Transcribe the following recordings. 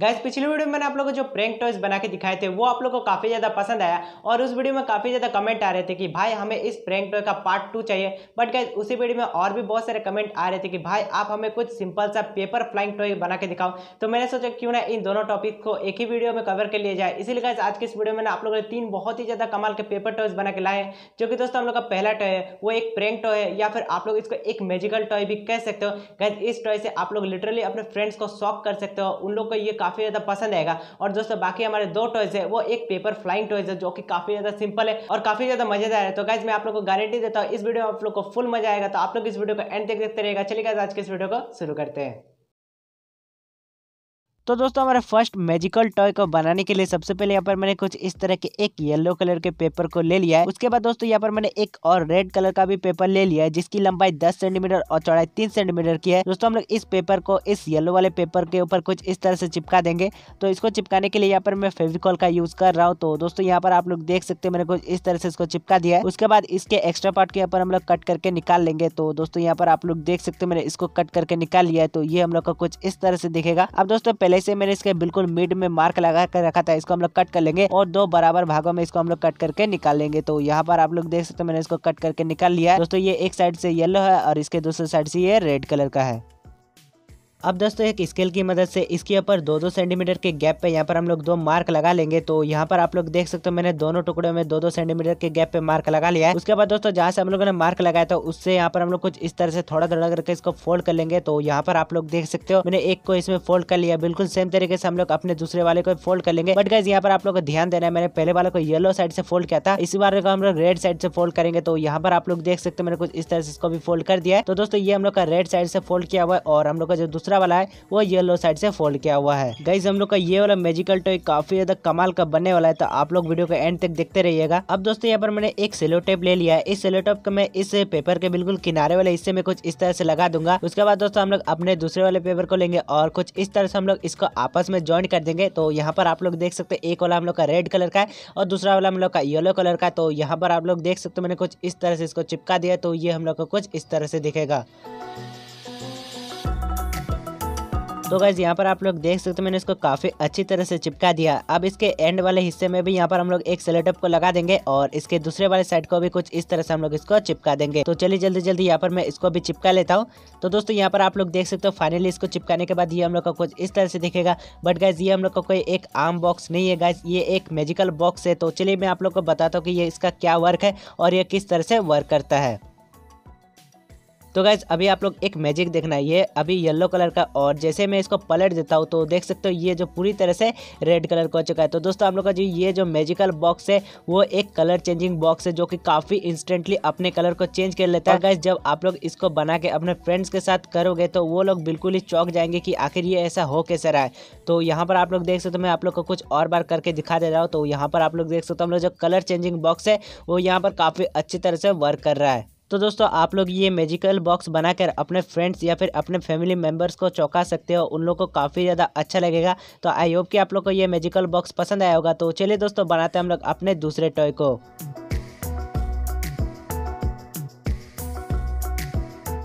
gas पिछली video में मैंने आप लोगों को जो प्रैंक टॉयज बना के दिखाए थे वो आप लोगों को काफ़ी ज़्यादा पसंद आया और उस वीडियो में काफ़ी ज़्यादा कमेंट आ रहे थे कि भाई हमें इस प्रैंक टॉय का पार्ट टू चाहिए बट गैस उसी वीडियो में और भी बहुत सारे कमेंट आ रहे थे कि भाई आप हमें कुछ सिंपल सा पेपर फ्लाइंग टॉय बना के दिखाओ तो मैंने सोचा क्यों ना इन दोनों टॉपिक को एक ही वीडियो में कवर कर लिया जाए इसीलिए गैस आज की इस वीडियो में आप लोगों ने तीन बहुत ही ज़्यादा कमाल के पेपर टॉयज बना के लाए जो कि दोस्तों हम लोग का पहला टॉय है वो एक प्रैंक टॉय है या फिर आप लोग इसको एक मेजिकल टॉय भी कह सकते हो गैस इस टॉय से आप लोग लिटरली अपने फ्रेंड्स को शॉक कर सकते हो उन लोग को ये काफ़ी ज़्यादा पसंद आएगा और दोस्तों बाकी हमारे दो टॉयज है वो एक पेपर फ्लाइंग टॉयज है जो कि काफ़ी ज़्यादा सिंपल है और काफ़ी ज़्यादा मजेदार है तो गाइज मैं आप लोग को गारंटी देता हूँ इस वीडियो में आप लोग को फुल मजा आएगा तो आप लोग इस वीडियो को एंड तक देखते रहेगा चलिए गाइज आज के इस वीडियो को शुरू करते हैं तो दोस्तों हमारे फर्स्ट मैजिकल टॉय को बनाने के लिए सबसे पहले यहाँ पर मैंने कुछ इस तरह के एक येलो कलर के पेपर को ले लिया है उसके बाद दोस्तों यहाँ पर मैंने एक और रेड कलर का भी पेपर ले लिया है जिसकी लंबाई दस सेंटीमीटर और चौड़ाई तीन सेंटीमीटर की है दोस्तों हम लोग इस पेपर को इस येलो वाले पेपर के ऊपर कुछ इस तरह से चिपका देंगे तो इसको चिपकाने के लिए यहाँ पर मैं फेविकॉल का यूज कर रहा हूँ तो दोस्तों यहाँ पर आप लोग देख सकते हैं मैंने कुछ इस तरह से इसको चिपका दिया है उसके बाद इसके एक्स्ट्रा पार्ट के यहाँ पर हम लोग कट करके निकाल लेंगे तो दोस्तों यहाँ पर आप लोग देख सकते मैंने इसको कट करके निकाल लिया है तो ये हम लोग का कुछ इस तरह से दिखेगा अब दोस्तों पहले से मैंने इसके बिल्कुल मिड में मार्क लगा कर रखा था इसको हम लोग कट कर लेंगे और दो बराबर भागों में इसको हम लोग कट करके निकाल लेंगे तो यहाँ पर आप लोग देख सकते हो मैंने इसको कट करके निकाल लिया दोस्तों ये एक साइड से येलो है और इसके दूसरे साइड से ये रेड कलर का है अब दोस्तों एक स्केल की मदद से इसके ऊपर दो दो सेंटीमीटर के गैप पे यहाँ पर हम लोग दो मार्क लगा लेंगे तो यहाँ पर आप लोग देख सकते हो मैंने दोनों टुकड़ों में दो दो सेंटीमीटर के गैप पे मार्क लगा लिया है उसके बाद दोस्तों जहाँ से हम लोगों ने मार्क लगाया था उससे यहाँ पर हम लोग कुछ इस तरह से थोड़ा थोड़ा करके इसको फोल्ड कर लेंगे तो यहाँ पर आप लोग देख सकते हो मैंने एक को इसमें फोल्ड कर लिया बिल्कुल सेम तरीके से हम लोग अपने दूसरे वाले को फोल्ड कर लेंगे बट गाइज यहाँ पर आप लोग को ध्यान देना है मैंने पहले वाले को येलो साइड से फोल्ड किया था इसी बार हम लोग रेड साइड से फोल्ड करेंगे तो यहाँ पर आप लोग देख सकते हो मैंने कुछ इस तरह से इसको भी फोल्ड कर दिया है तो दोस्तों ये हम लोग का रेड साइड से फोल्ड किया हुआ है और हम लोग का जो दूसरा दूसरा वाला है वो येलो साइड से फोल्ड किया हुआ है गाइज हम लोग का ये वाला मेजिकल टॉय काफी ज्यादा कमाल का बनने वाला है तो आप लोग वीडियो को एंड तक देखते रहिएगा अब दोस्तों यहाँ पर मैंने एक सेलो टेप ले लिया है इस सेलो टेप को मैं इस पेपर के बिल्कुल किनारे वाले हिस्से में कुछ इस तरह से लगा दूंगा उसके बाद दोस्तों हम लोग अपने दूसरे वाले पेपर को लेंगे और कुछ इस तरह से हम लोग इसको आपस में ज्वाइन कर देंगे तो यहाँ पर आप लोग देख सकते हैं एक वाला हम लोग का रेड कलर का है और दूसरा वाला हम लोग का येलो कलर का तो यहाँ पर आप लोग देख सकते हो मैंने कुछ इस तरह से इसको चिपका दिया तो ये हम लोग को कुछ इस तरह से दिखेगा तो गाइज यहाँ पर आप लोग देख सकते हो मैंने इसको काफ़ी अच्छी तरह से चिपका दिया अब इसके एंड वाले हिस्से में भी यहाँ पर हम लोग एक सेलेटअप को लगा देंगे और इसके दूसरे वाले साइड को भी कुछ इस तरह से हम लोग इसको चिपका देंगे तो चलिए जल्दी जल्दी यहाँ पर मैं इसको भी चिपका लेता हूँ तो दोस्तों यहाँ पर आप लोग देख सकते हो फाइनली इसको चिपकाने के बाद ये हम लोग का कुछ इस तरह से दिखेगा बट गाइज ये हम लोग का कोई एक आम बॉक्स नहीं है गाइज ये एक मेजिकल बॉक्स है तो चलिए मैं आप लोग को बताता हूँ कि ये इसका क्या वर्क है और ये किस तरह से वर्क करता है तो गैस अभी आप लोग एक मैजिक देखना है ये अभी येलो कलर का और जैसे मैं इसको पलट देता हूँ तो देख सकते हो ये जो पूरी तरह से रेड कलर का हो चुका है तो दोस्तों आप लोग का जो ये जो मैजिकल बॉक्स है वो एक कलर चेंजिंग बॉक्स है जो कि काफ़ी इंस्टेंटली अपने कलर को चेंज कर लेता है गैस जब आप लोग इसको बना के अपने फ्रेंड्स के साथ करोगे तो वो लोग बिल्कुल ही चौक जाएंगे कि आखिर ये ऐसा हो कैसे रहा है तो यहाँ पर आप लोग देख सकते हो मैं आप लोग को कुछ और बार करके दिखा दे रहा हूँ तो यहाँ पर आप लोग देख सकते हो हम लोग जो कलर चेंजिंग बॉक्स है वो यहाँ पर काफ़ी अच्छी तरह से वर्क कर रहा है तो दोस्तों आप लोग ये मेजिकल बॉक्स बनाकर अपने फ्रेंड्स या फिर अपने फैमिली मेम्बर्स को चौंका सकते हो उन लोग को काफ़ी ज़्यादा अच्छा लगेगा तो आई होप कि आप लोग को ये मेजिकल बॉक्स पसंद आया होगा तो चलिए दोस्तों बनाते हैं हम लोग अपने दूसरे टॉय को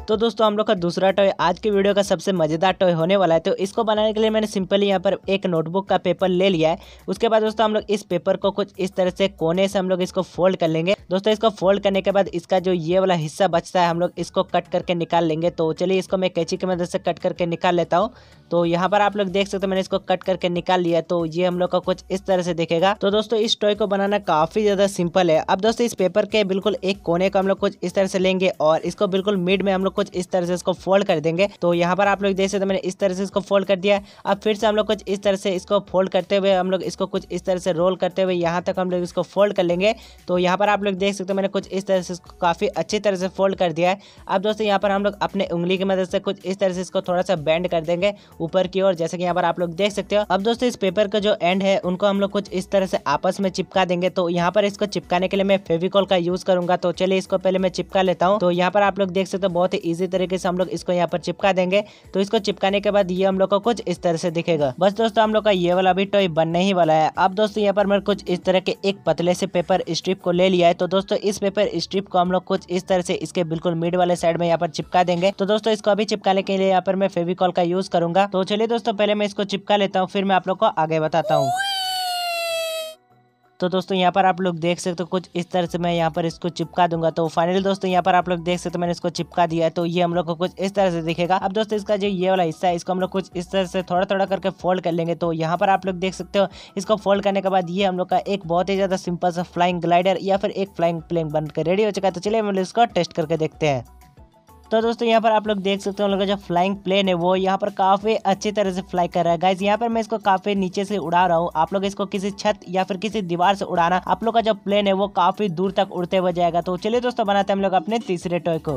तो दोस्तों हम लोग का दूसरा टॉय आज के वीडियो का सबसे मज़ेदार टॉय होने वाला है तो इसको बनाने के लिए मैंने सिंपली यहाँ पर एक नोटबुक का पेपर ले लिया है उसके बाद दोस्तों हम लोग इस पेपर को कुछ इस तरह से कोने से हम लोग इसको फोल्ड कर लेंगे दोस्तों इसको फोल्ड करने के बाद इसका जो ये वाला हिस्सा बचता है हम लोग इसको कट करके निकाल लेंगे तो चलिए इसको मैं कैची की मदद से कट करके निकाल लेता हूँ तो यहाँ पर आप लोग देख सकते हैं मैंने इसको कट करके निकाल लिया तो ये हम लोग का कुछ इस तरह से देखेगा तो दोस्तों इस टॉय को बनाना काफी ज्यादा सिंपल है अब दोस्तों इस पेपर के बिल्कुल एक कोने को हम लोग कुछ इस तरह से लेंगे और इसको बिल्कुल मिड में हम लोग कुछ इस तरह से इसको फोल्ड कर देंगे तो यहाँ पर आप लोग देख सकते मैंने इस तरह से इसको फोल्ड कर दिया अब फिर से हम लोग कुछ इस तरह से इसको फोल्ड करते हुए हम लोग इसको कुछ इस तरह से रोल करते हुए यहाँ तक हम लोग इसको फोल्ड कर लेंगे तो यहाँ पर आप लोग देख सकते मैंने कुछ इस तरह से इसको काफ़ी अच्छी तरह से फोल्ड कर दिया है अब दोस्तों यहाँ पर हम लोग अपने उंगली की मदद से कुछ इस तरह से इसको थोड़ा सा बैंड कर देंगे ऊपर की ओर जैसे कि यहाँ पर आप लोग देख सकते हो अब दोस्तों इस पेपर का जो एंड है उनको हम लोग कुछ इस तरह से आपस में चिपका देंगे तो यहाँ पर इसको चिपकाने के लिए मैं फेविकॉल का यूज करूंगा तो चलिए इसको पहले मैं चिपका लेता हूँ तो यहाँ पर आप लोग देख सकते हो बहुत ही ईजी तरीके से हम लोग इसको यहाँ पर चिपका देंगे तो इसको चिपकाने के बाद ये हम लोग को कुछ इस तरह से दिखेगा बस दोस्तों हम लोग का ये वाला भी टॉय बनने ही वाला है अब दोस्तों यहाँ पर मैं कुछ इस तरह के एक पतले से पेपर स्ट्रिप को ले लिया है तो दोस्तों इस पेपर स्ट्रिप को हम लोग कुछ इस तरह से इसके बिल्कुल मिड वाले साइड में यहाँ पर चिपका देंगे तो दोस्तों इसको अभी चिपकाने के लिए यहाँ पर मैं फेविकॉल का यूज करूंगा तो चलिए दोस्तों पहले मैं इसको चिपका लेता हूँ फिर मैं आप लोग को आगे बताता हूँ तो दोस्तों यहाँ पर आप लोग देख सकते हो तो कुछ इस तरह से मैं यहाँ पर इसको चिपका दूंगा तो फाइनली दोस्तों यहाँ पर आप लोग देख सकते हो तो मैंने इसको चिपका दिया है तो ये हम लोग को कुछ इस तरह से दिखेगा अब दोस्तों इसका जो ये वाला हिस्सा है इसको हम लोग कुछ इस तरह से थोड़ा थोड़ा करके फोल्ड कर लेंगे तो यहाँ पर आप लोग देख सकते हो इसको फोल्ड करने के बाद ये हम लोग का एक बहुत ही ज़्यादा सिंपल सा फ्लाइंग ग्लाइडर या फिर एक फ्लाइंग प्लेन बनकर रेडी हो चुका है तो चलिए हम लोग इसको टेस्ट करके देखते हैं तो दोस्तों यहाँ पर आप लोग देख सकते हो लोग जो फ्लाइंग प्लेन है वो यहाँ पर काफ़ी अच्छी तरह से फ्लाई कर रहा है गाइज यहाँ पर मैं इसको काफ़ी नीचे से उड़ा रहा हूँ आप लोग इसको किसी छत या फिर किसी दीवार से उड़ाना आप लोग का जो प्लेन है वो काफ़ी दूर तक उड़ते हुए जाएगा तो चलिए दोस्तों बनाते हैं हम लोग अपने तीसरे टॉय को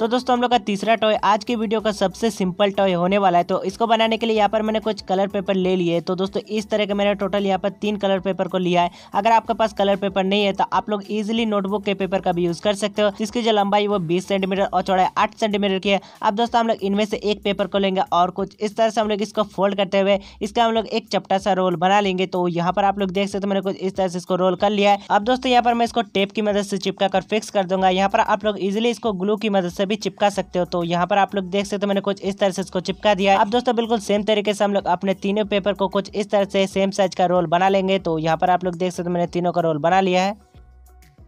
तो दोस्तों हम लोग का तीसरा टॉय आज की वीडियो का सबसे सिंपल टॉय होने वाला है तो इसको बनाने के लिए यहाँ पर मैंने कुछ कलर पेपर ले लिए तो दोस्तों इस तरह के मैंने टोटल यहाँ पर तीन कलर पेपर को लिया है अगर आपके पास कलर पेपर नहीं है तो आप लोग इजिली नोटबुक के पेपर का भी यूज कर सकते हो जिसकी जो लंबाई वो बीस सेंटीमीटर और चौड़ाई आठ सेंटीमीटर की है अब दोस्तों हम लोग इनमें से एक पेपर को लेंगे और कुछ इस तरह से हम लोग इसको फोल्ड करते हुए इसका हम लोग एक चपटा सा रोल बना लेंगे तो यहाँ पर आप लोग देख सकते हो मैंने कुछ इस तरह से इसको रोल कर लिया है अब दोस्तों यहाँ पर मैं इसको टेप की मदद से चिपका कर फिक्स कर दूंगा यहाँ पर आप लोग इजिली इसको ग्लू की मदद से भी चिपका सकते हो तो यहाँ पर आप लोग देख सकते हो मैंने कुछ इस तरह से इसको चिपका दिया अब दोस्तों बिल्कुल सेम तरीके से हम लोग अपने तीनों पेपर को कुछ इस तरह से सेम साइज का रोल बना लेंगे तो यहाँ पर आप लोग देख सकते हो मैंने तीनों का रोल बना लिया है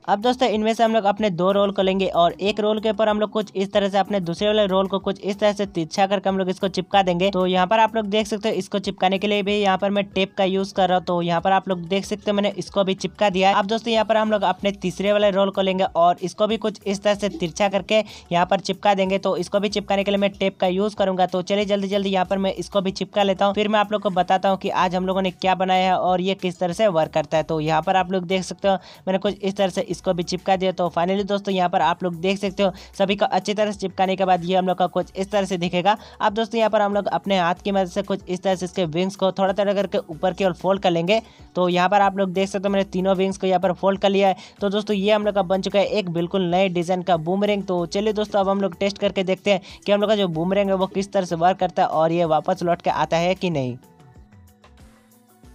अब दोस्तों इनमें से हम लोग अपने दो रोल को लेंगे और एक रोल के ऊपर हम लोग कुछ इस तरह से अपने दूसरे वाले रोल को कुछ इस तरह से तिरछा करके हम लोग इसको चिपका देंगे तो यहाँ पर आप लोग देख सकते हो इसको चिपकाने के लिए भी यहाँ पर मैं टेप का यूज कर रहा हूँ तो यहाँ पर आप लोग देख सकते हो मैंने इसको भी चिपका दिया अब दोस्तों यहाँ पर हम लोग अपने तीसरे वाले रोल को लेंगे और इसको भी कुछ इस तरह से तिरछा करके यहाँ पर चिपका देंगे तो इसको भी चिपकाने के लिए मैं टेप का यूज करूंगा तो चलिए जल्दी जल्दी यहाँ पर मैं इसको भी चिपका लेता हूँ फिर मैं आप लोग को बताता हूँ की आज हम लोगों ने क्या बनाया है और ये किस तरह से वर्क करता है तो यहाँ पर आप लोग देख सकते हो मैंने कुछ इस तरह से इसको भी चिपका दिया तो फाइनली दोस्तों यहाँ पर आप लोग देख सकते हो सभी को अच्छी तरह से चिपकाने के बाद ये हम लोग का कुछ इस तरह से दिखेगा अब दोस्तों यहाँ पर हम लोग अपने हाथ की मदद से कुछ इस तरह से इसके विंग्स को थोड़ा थोड़ा करके ऊपर की ओर फोल्ड कर लेंगे तो यहाँ पर आप लोग देख सकते हो मैंने तीनों विंग्स को यहाँ पर फोल्ड कर लिया है तो दोस्तों ये हम लोग का बन चुका है एक बिल्कुल नए डिज़ाइन का बूमरिंग तो चलिए दोस्तों अब हम लोग टेस्ट करके देखते हैं कि हम लोग का जो बूमरिंग है वो किस तरह से वर्क करता है और ये वापस लौट के आता है कि नहीं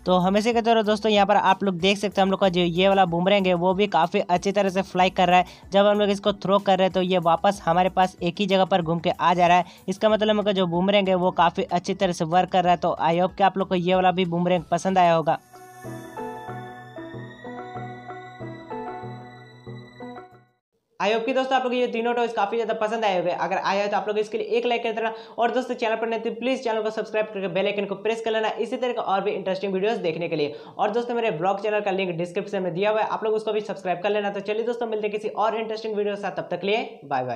तो हमेशा कहते तरह दोस्तों यहाँ पर आप लोग देख सकते हैं हम लोग का जो ये वाला बुमरेंग है वो भी काफ़ी अच्छी तरह से फ्लाई कर रहा है जब हम लोग इसको थ्रो कर रहे हैं तो ये वापस हमारे पास एक ही जगह पर घूम के आ जा रहा है इसका मतलब का जो बुमरेंग है वो काफ़ी अच्छी तरह से वर्क कर रहा है तो आई होप कि आप लोग को ये वाला भी बुमरेंग पसंद आया होगा आई होप कि दोस्तों आप लोग ये तीनों टॉयज काफी ज्यादा पसंद आए होंगे अगर आया है तो आप लोग इसके लिए एक लाइक कर देना और दोस्तों चैनल पर नहीं तो प्लीज चैनल को सब्सक्राइब करके बेल आइकन को प्रेस कर लेना इसी तरह का और भी इंटरेस्टिंग वीडियोस देखने के लिए और दोस्तों मेरे ब्लॉग चैनल का लिंक डिस्क्रिप्शन में दिया हुआ है आप लोग उसको भी सब्सक्राइब कर लेना तो चलिए दोस्तों मिलते किसी और इंटरेस्टिंग वीडियो के साथ तब तक लिए बाय बाय